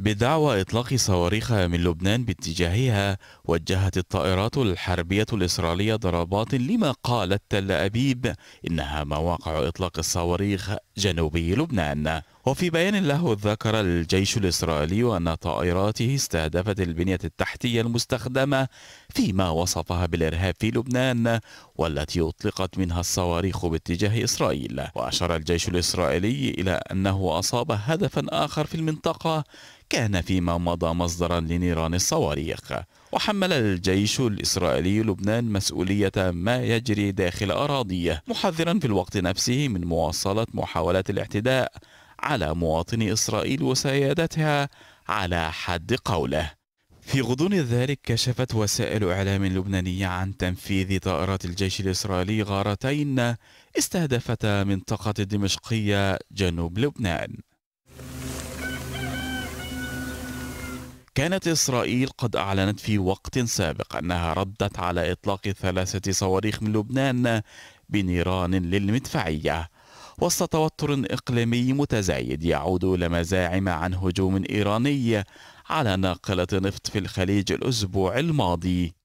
بدعوى إطلاق صواريخ من لبنان باتجاهها وجهت الطائرات الحربية الإسرائيلية ضربات لما قالت تل أبيب إنها مواقع إطلاق الصواريخ جنوبي لبنان وفي بيان له ذكر الجيش الإسرائيلي أن طائراته استهدفت البنية التحتية المستخدمة فيما وصفها بالإرهاب في لبنان والتي أطلقت منها الصواريخ باتجاه إسرائيل وأشار الجيش الإسرائيلي إلى أنه أصاب هدفا آخر في المنطقة كان فيما مضى مصدرا لنيران الصواريخ وحمل الجيش الإسرائيلي لبنان مسؤولية ما يجري داخل أراضيه محذرا في الوقت نفسه من مواصلة محاولات الاعتداء على مواطني إسرائيل وسيادتها على حد قوله في غضون ذلك كشفت وسائل إعلام لبنانية عن تنفيذ طائرات الجيش الإسرائيلي غارتين استهدفتا منطقة الدمشقية جنوب لبنان كانت إسرائيل قد أعلنت في وقت سابق أنها ردت على إطلاق ثلاثة صواريخ من لبنان بنيران للمدفعية وسط توتر إقليمي متزايد يعود إلى مزاعم عن هجوم إيراني على ناقلة نفط في الخليج الأسبوع الماضي